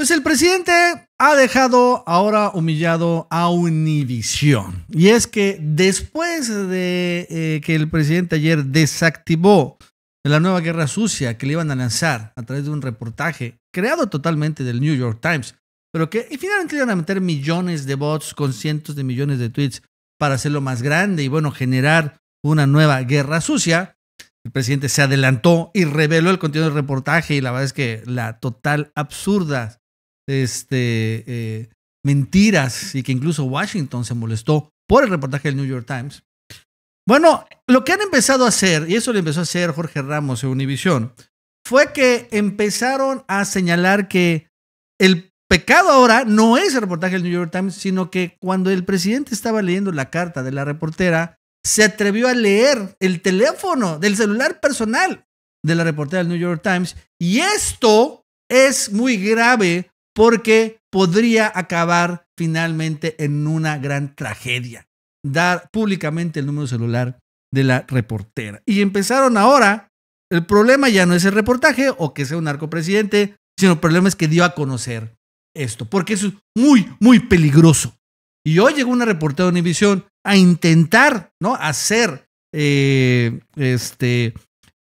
Pues el presidente ha dejado ahora humillado a Univision. Y es que después de eh, que el presidente ayer desactivó la nueva guerra sucia que le iban a lanzar a través de un reportaje creado totalmente del New York Times, pero que finalmente le iban a meter millones de bots con cientos de millones de tweets para hacerlo más grande y bueno, generar una nueva guerra sucia. El presidente se adelantó y reveló el contenido del reportaje y la verdad es que la total absurda este, eh, mentiras y que incluso Washington se molestó por el reportaje del New York Times. Bueno, lo que han empezado a hacer, y eso lo empezó a hacer Jorge Ramos en Univision, fue que empezaron a señalar que el pecado ahora no es el reportaje del New York Times, sino que cuando el presidente estaba leyendo la carta de la reportera, se atrevió a leer el teléfono del celular personal de la reportera del New York Times. Y esto es muy grave porque podría acabar finalmente en una gran tragedia. Dar públicamente el número celular de la reportera. Y empezaron ahora, el problema ya no es el reportaje o que sea un presidente, sino el problema es que dio a conocer esto, porque eso es muy, muy peligroso. Y hoy llegó una reportera de Univisión a intentar, ¿no? Hacer eh, este,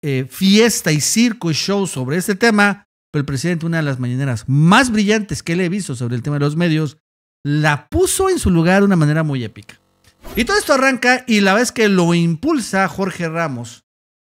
eh, fiesta y circo y show sobre este tema, pero el presidente, una de las mañaneras más brillantes que le he visto sobre el tema de los medios, la puso en su lugar de una manera muy épica. Y todo esto arranca y la vez que lo impulsa Jorge Ramos,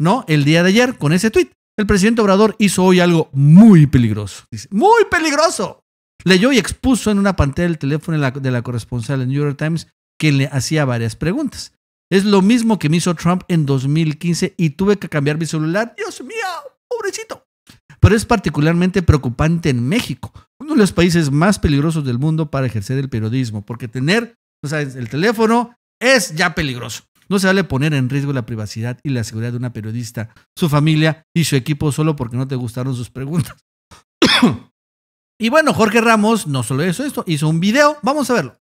¿no? El día de ayer con ese tuit. El presidente Obrador hizo hoy algo muy peligroso. Dice, muy peligroso. Leyó y expuso en una pantalla el teléfono de la, corresponsal del New York Times que le hacía varias preguntas. Es lo mismo que me hizo Trump en 2015 y tuve que cambiar mi celular. Dios mío, pobrecito pero es particularmente preocupante en México, uno de los países más peligrosos del mundo para ejercer el periodismo, porque tener el teléfono es ya peligroso. No se vale poner en riesgo la privacidad y la seguridad de una periodista, su familia y su equipo solo porque no te gustaron sus preguntas. y bueno, Jorge Ramos no solo hizo esto, hizo un video, vamos a verlo.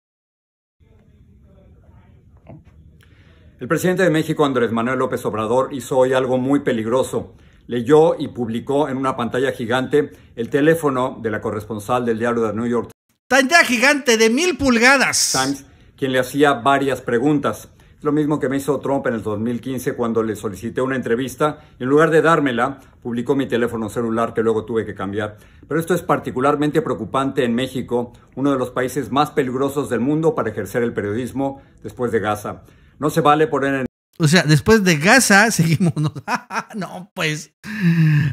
El presidente de México, Andrés Manuel López Obrador, hizo hoy algo muy peligroso leyó y publicó en una pantalla gigante el teléfono de la corresponsal del diario de New York Pantalla gigante de mil pulgadas. Times, quien le hacía varias preguntas. Es lo mismo que me hizo Trump en el 2015 cuando le solicité una entrevista y en lugar de dármela, publicó mi teléfono celular que luego tuve que cambiar. Pero esto es particularmente preocupante en México, uno de los países más peligrosos del mundo para ejercer el periodismo después de Gaza. No se vale poner en o sea, después de Gaza, seguimos. no, pues.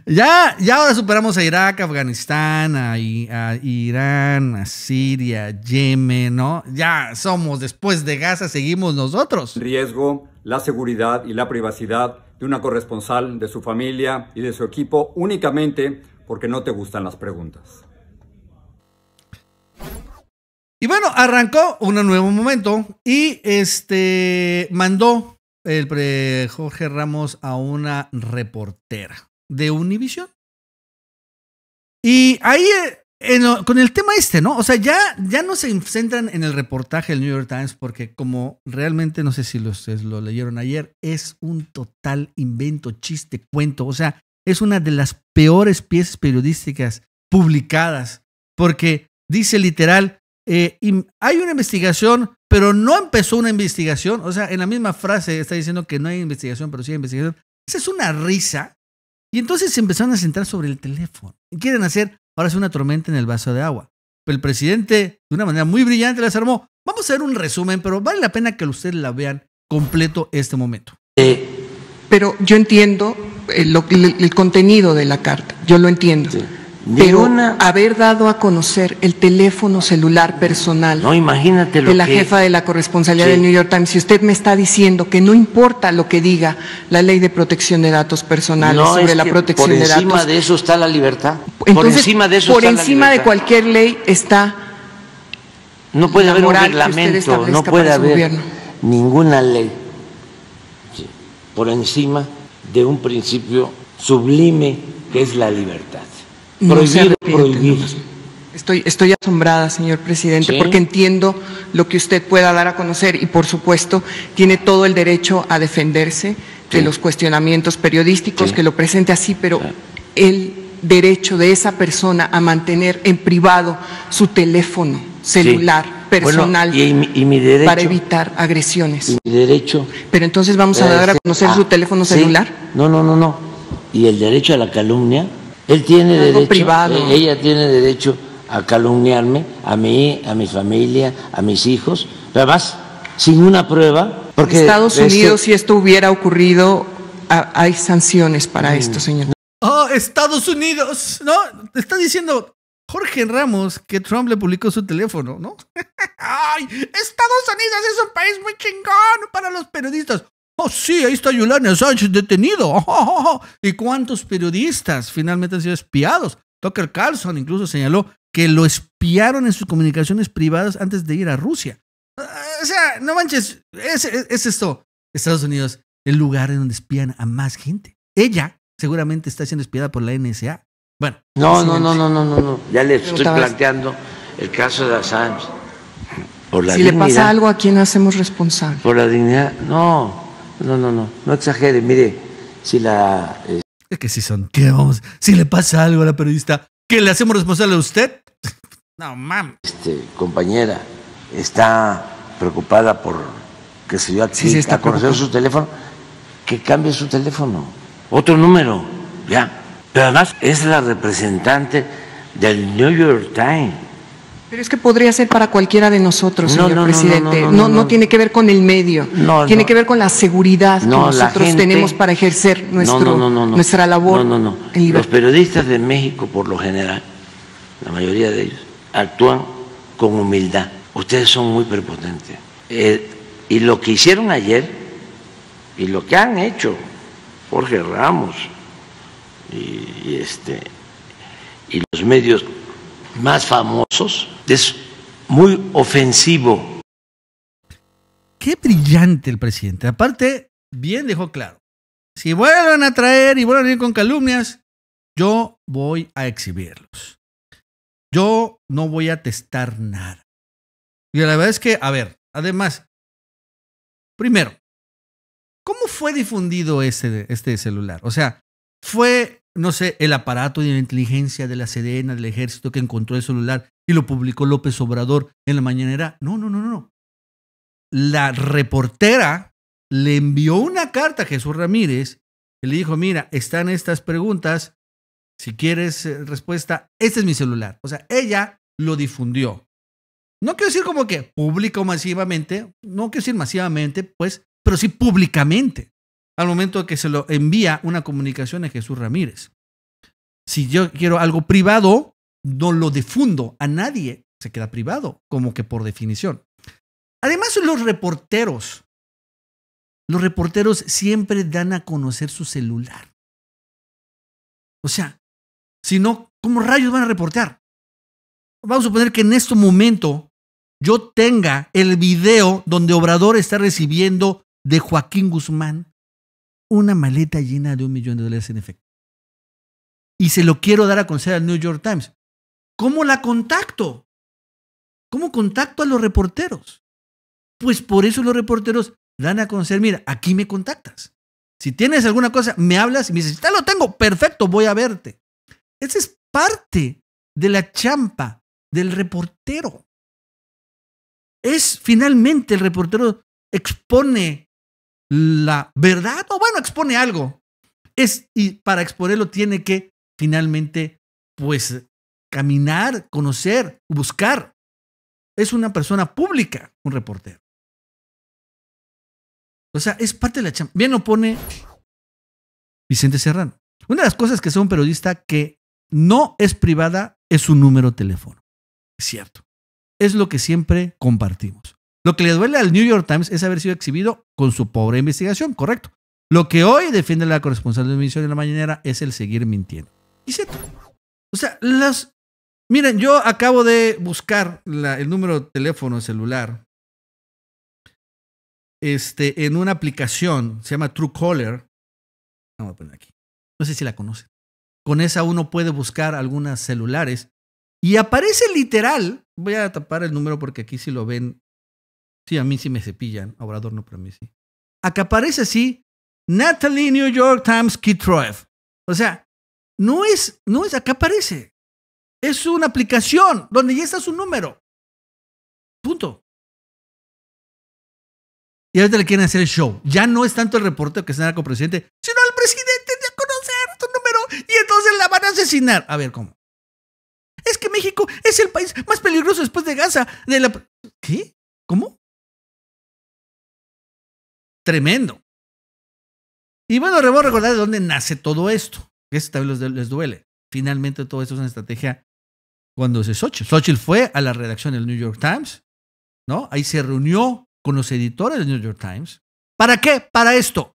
Ya, ya ahora superamos a Irak, Afganistán, a, a, Irán, a Siria, Yemen, ¿no? Ya somos después de Gaza, seguimos nosotros. Riesgo, la seguridad y la privacidad de una corresponsal, de su familia y de su equipo únicamente porque no te gustan las preguntas. Y bueno, arrancó un nuevo momento y este mandó el pre Jorge Ramos a una reportera de Univision. Y ahí eh, con el tema este, ¿no? O sea, ya, ya no se centran en el reportaje del New York Times porque como realmente, no sé si ustedes lo leyeron ayer, es un total invento, chiste, cuento. O sea, es una de las peores piezas periodísticas publicadas porque dice literal, eh, y hay una investigación, pero no empezó una investigación. O sea, en la misma frase está diciendo que no hay investigación, pero sí hay investigación. Esa es una risa. Y entonces se empezaron a sentar sobre el teléfono. Y quieren hacer, ahora es una tormenta en el vaso de agua. Pero el presidente, de una manera muy brillante, las armó. Vamos a hacer un resumen, pero vale la pena que ustedes la vean completo este momento. Eh, pero yo entiendo eh, el, contenido de la carta, yo lo entiendo. Pero haber dado a conocer el teléfono celular personal imagínate de la jefa de la corresponsalía de del New York Times, si usted me está diciendo que no importa lo que diga la ley de protección de datos personales sobre la protección de datos. Por encima de eso está la libertad. por encima de eso Por encima de cualquier ley está. No puede haber un reglamento, no puede haber ninguna ley por encima de un principio sublime que es la libertad. No prohibir, Estoy, estoy asombrada, señor presidente, porque entiendo lo que usted pueda dar a conocer y, por supuesto, tiene todo el derecho a defenderse de los cuestionamientos periodísticos, que lo presente así, pero el derecho de esa persona a mantener en privado su teléfono celular personal para evitar agresiones. mi derecho. Pero entonces vamos a dar a conocer su teléfono celular. No, no, no, no. ¿Y el derecho a la calumnia? Él tiene derecho, privado. E-, ella tiene derecho a calumniarme, a mí, a mi familia, a mis hijos, además, sin una prueba. Estados Unidos, si esto hubiera ocurrido, hay sanciones para mm. esto, señor. Oh, Estados Unidos, ¿no? Está diciendo Jorge Ramos que Trump le publicó su teléfono, ¿no? ¡Ay! Estados Unidos es un país muy chingón para los periodistas. Oh, sí, ahí está Yulani Sánchez detenido. ¿Y cuántos periodistas finalmente han sido espiados? Tucker Carlson incluso señaló que lo espiaron en sus comunicaciones privadas antes de ir a Rusia. O sea, no manches, es, esto. Estados Unidos, el lugar en donde espían a más gente. Ella seguramente está siendo espiada por la NSA. Bueno. No, no, no, no, no, no, no. Ya le estoy planteando el caso de Assange. si le pasa algo, ¿a quién hacemos responsable? Por la dignidad. No, no, no, no, no exagere. Mire, si la. Eh, es que si son. ¿Qué vamos? Si le pasa algo a la periodista, que le hacemos responsable a usted? no, mami. Este, compañera, está preocupada por que se dio sí, está a conocer su teléfono, que cambie su teléfono. Otro número, ya. Pero además es la representante del New York Times pero es que podría ser para cualquiera de nosotros, señor presidente. No, no tiene que ver con el medio. tiene que ver con la seguridad que nosotros tenemos para ejercer nuestra labor. No, no, Los periodistas de México, por lo general, la mayoría de ellos, actúan con humildad. Ustedes son muy prepotentes. Eh, y lo que hicieron ayer y lo que han hecho Jorge Ramos y este y los medios más famosos, es muy ofensivo. Qué brillante el presidente. Aparte, bien dejó claro, si vuelven a traer y vuelven a ir con calumnias, yo voy a exhibirlos. Yo no voy a testar nada. Y la verdad es que, a ver, además, primero, ¿cómo fue difundido este celular? O sea, ¿fue no sé, el aparato de inteligencia de la Sedena, del ejército que encontró el celular y lo publicó López Obrador en la mañanera. No, no, no, no. La reportera le envió una carta a Jesús Ramírez que le dijo, mira, están estas preguntas, si quieres eh, respuesta, este es mi celular. O sea, ella lo difundió. No quiero decir como que público masivamente, no quiero decir masivamente, pues, pero sí públicamente al momento que se lo envía una comunicación a Jesús Ramírez. Si yo quiero algo privado, no lo difundo a nadie, se queda privado, como que por definición. Además, los reporteros, los reporteros siempre dan a conocer su celular. O sea, si no, ¿cómo rayos van a reportear? Vamos a suponer que en este momento yo tenga el video donde Obrador está recibiendo de Joaquín Guzmán una maleta llena de un millón de dólares en efecto. Y se lo quiero dar a conocer al New York Times. ¿Cómo la contacto? ¿Cómo contacto a los reporteros? Pues por eso los reporteros dan a conocer, mira, aquí me contactas. Si tienes alguna cosa, me hablas y me dices, ya lo tengo, perfecto, voy a verte. Esa es parte de la champa del reportero. Es finalmente el reportero expone la verdad o bueno, expone algo. Es, y para exponerlo tiene que finalmente, pues, caminar, conocer, buscar. Es una persona pública, un reportero. O sea, es parte de la chamba. Bien lo pone Vicente Serrano. Una de las cosas que sea un periodista que no es privada es su número de teléfono. Es cierto. Es lo que siempre compartimos. Lo que le duele al New York Times es haber sido exhibido con su pobre investigación, correcto. Lo que hoy defiende la corresponsal de misión de la mañanera es el seguir mintiendo. Y O sea, las. Miren, yo acabo de buscar el número de teléfono celular este, en una aplicación, se llama Truecaller. Vamos a poner aquí. No sé si la conocen. Con esa uno puede buscar algunos celulares y aparece literal. Voy a tapar el número porque aquí si lo ven Sí, a mí sí me cepillan. Obrador no, pero mí sí. Acá aparece así Natalie New York Times Kitroev. O sea, no es, no es, acá aparece. Es una aplicación donde ya está su número. Punto. Y ahorita le quieren hacer el show. Ya no es tanto el reporte que está con presidente, sino el presidente de conocer tu número y entonces la van a asesinar. A ver, ¿cómo? Es que México es el país más peligroso después de Gaza. De la... ¿Qué? ¿Cómo? tremendo. Y bueno, debemos recordar de dónde nace todo esto. Eso también les, duele. Finalmente, todo esto es una estrategia cuando se Xochitl. Xochitl fue a la redacción del New York Times, ¿no? Ahí se reunió con los editores del New York Times. ¿Para qué? Para esto.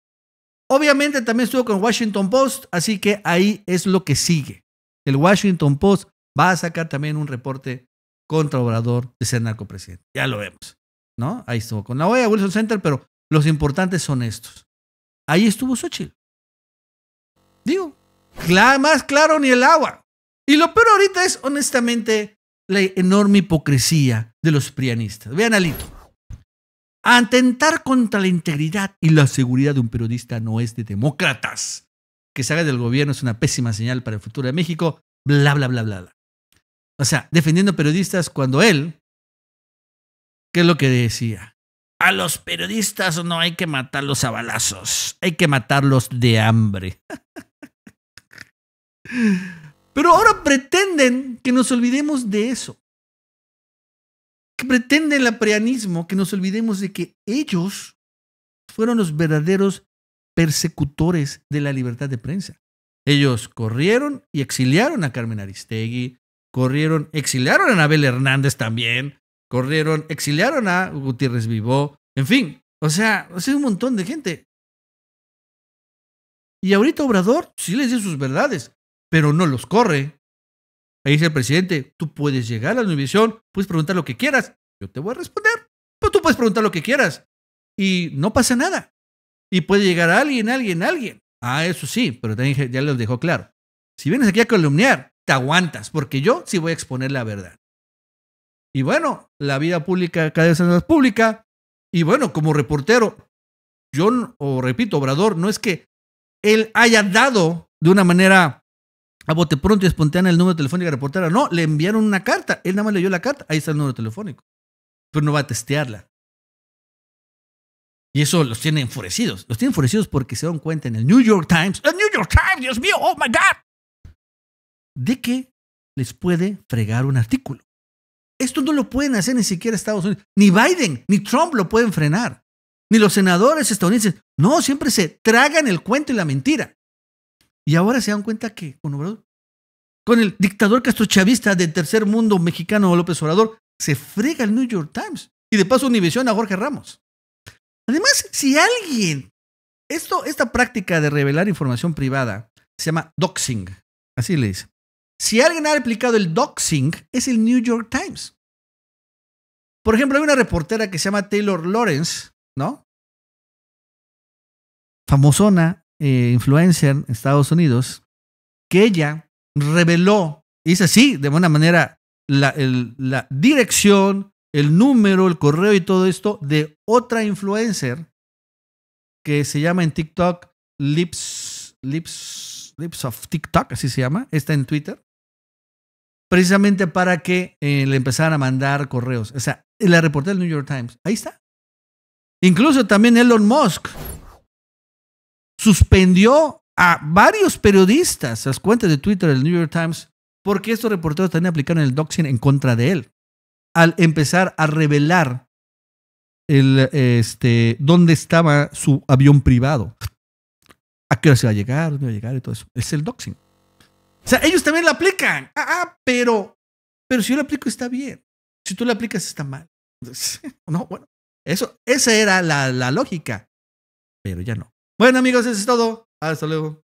Obviamente también estuvo con Washington Post, así que ahí es lo que sigue. El Washington Post va a sacar también un reporte contra Obrador de ser narcopresidente. Ya lo vemos, ¿no? Ahí estuvo con la OEA, Wilson Center, pero los importantes son estos. Ahí estuvo Xochitl. Digo, más claro ni el agua. Y lo peor ahorita es, honestamente, la enorme hipocresía de los prianistas. Vean Alito. Atentar contra la integridad y la seguridad de un periodista no es de demócratas. Que salga del gobierno es una pésima señal para el futuro de México. Bla, bla, bla, bla, bla. O sea, defendiendo periodistas cuando él, ¿qué es lo que decía? A los periodistas no hay que matarlos a balazos, hay que matarlos de hambre. Pero ahora pretenden que nos olvidemos de eso. Que pretende el aprianismo, que nos olvidemos de que ellos fueron los verdaderos persecutores de la libertad de prensa. Ellos corrieron y exiliaron a Carmen Aristegui, corrieron, exiliaron a Anabel Hernández también, corrieron, exiliaron a Gutiérrez Vivó, en fin, o sea, es un montón de gente. Y ahorita Obrador sí les dice sus verdades, pero no los corre. Ahí dice el presidente, tú puedes llegar a la Univisión, puedes preguntar lo que quieras, yo te voy a responder, pero tú puedes preguntar lo que quieras y no pasa nada. Y puede llegar a alguien, alguien, alguien. Ah, eso sí, pero ya les dejó claro. Si vienes aquí a calumniar, te aguantas, porque yo sí voy a exponer la verdad. Y bueno, la vida pública cada vez es más pública. Y bueno, como reportero, yo, o repito, Obrador, no es que él haya dado de una manera a bote pronto y espontánea el número telefónico de la reportera. No, le enviaron una carta. Él nada más leyó la carta. Ahí está el número telefónico. Pero no va a testearla. Y eso los tiene enfurecidos. Los tiene enfurecidos porque se dan cuenta en el New York Times. El New York Times, Dios mío, oh my God. De que les puede fregar un artículo. Esto no lo pueden hacer ni siquiera Estados Unidos. Ni Biden, ni Trump lo pueden frenar. Ni los senadores estadounidenses. No, siempre se tragan el cuento y la mentira. Y ahora se dan cuenta que con con el dictador castrochavista del tercer mundo mexicano López Obrador, se frega el New York Times. Y de paso Univisión a Jorge Ramos. Además, si alguien, esto, esta práctica de revelar información privada se llama doxing, así le dice. Si alguien ha aplicado el doxing, es el New York Times. Por ejemplo, hay una reportera que se llama Taylor Lawrence, ¿no? Famosona, eh, influencer en Estados Unidos, que ella reveló, dice así, de buena manera, la, la dirección, el número, el correo y todo esto de otra influencer que se llama en TikTok Lips, Lips Lips of TikTok, así se llama, está en Twitter, precisamente para que eh, le empezaran a mandar correos. O sea, la reportera del New York Times, ahí está. Incluso también Elon Musk suspendió a varios periodistas las cuentas de Twitter del New York Times porque estos reporteros también aplicaron el doxing en contra de él al empezar a revelar el, este, dónde estaba su avión privado a qué hora se va a llegar, dónde va a llegar y todo eso. Es el doxing. O sea, ellos también lo aplican. Ah, ah, pero, pero si yo lo aplico está bien. Si tú lo aplicas está mal. no, bueno, eso, esa era la, la lógica. Pero ya no. Bueno, amigos, eso es todo. Hasta luego.